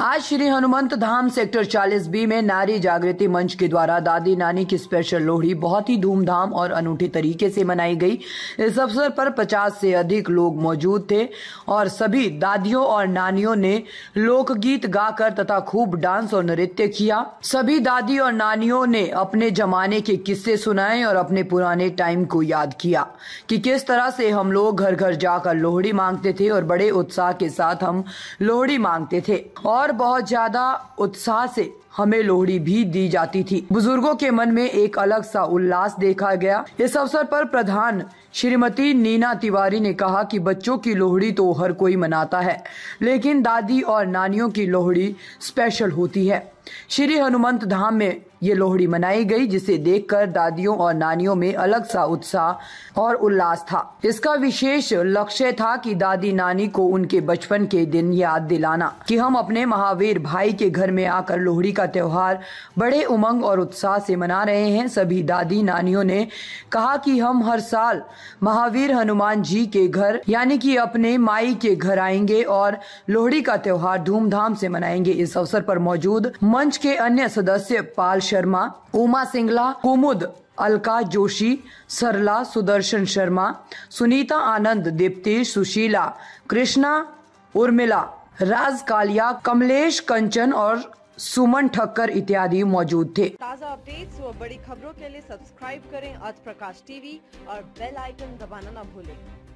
आज Shri Hanumant Dham sector 40 B में नारी जागृति मंच के द्वारा दादी नानी की स्पेशल लोहड़ी बहुत ही धूमधाम और अनूठे तरीके से मनाई गई इस अवसर पर 50 से अधिक लोग मौजूद थे और सभी दादियों और नानियों ने लोकगीत गाकर तथा खूब डांस और नृत्य किया सभी दादी और नानियों ने अपने जमाने के किस्से सुनाए और अपने पुराने टाइम को याद किया कि किस तरह से हम लोग घर घर जाकर लोहड़ी मांगते थे और बड़े उत्साह के साथ हम लोहड़ी मांगते थे और और बहुत ज्यादा उत्साह से हमें लोहड़ी भी दी जाती थी बुजुर्गों के मन में एक अलग सा उल्लास देखा गया इस अवसर पर प्रधान श्रीमती नीना तिवारी ने कहा कि बच्चों की लोहड़ी तो हर कोई मनाता है लेकिन दादी और नानियों की लोहड़ी स्पेशल होती है श्री हनुमंत धाम में ये लोहड़ी मनाई गई जिसे देखकर दादियों और नानियों में अलग सा उत्साह और उल्लास था इसका विशेष लक्ष्य था कि दादी नानी को उनके बचपन के दिन याद दिलाना कि हम अपने महावीर भाई के घर में आकर लोहड़ी का त्योहार बड़े उमंग और उत्साह से मना रहे हैं सभी दादी नानियों ने कहा कि हम हर साल महावीर हनुमान जी के घर यानी कि अपने माई के घर आएंगे और लोहड़ी का त्योहार धूमधाम से मनाएंगे इस अवसर पर मौजूद मंच के अन्य सदस्य पाल शर्मा उमा सिंगला कुमुद अलका जोशी सरला सुदर्शन शर्मा सुनीता आनंद दीप्ति सुशीला कृष्णा उर्मिला राज कालिया कमलेश कंचन और सुमन ठक्कर इत्यादि मौजूद थे ताज़ा अपडेट्स व बड़ी खबरों के लिए सब्सक्राइब करें आज प्रकाश टीवी और बेल आइकन दबाना न भूलें।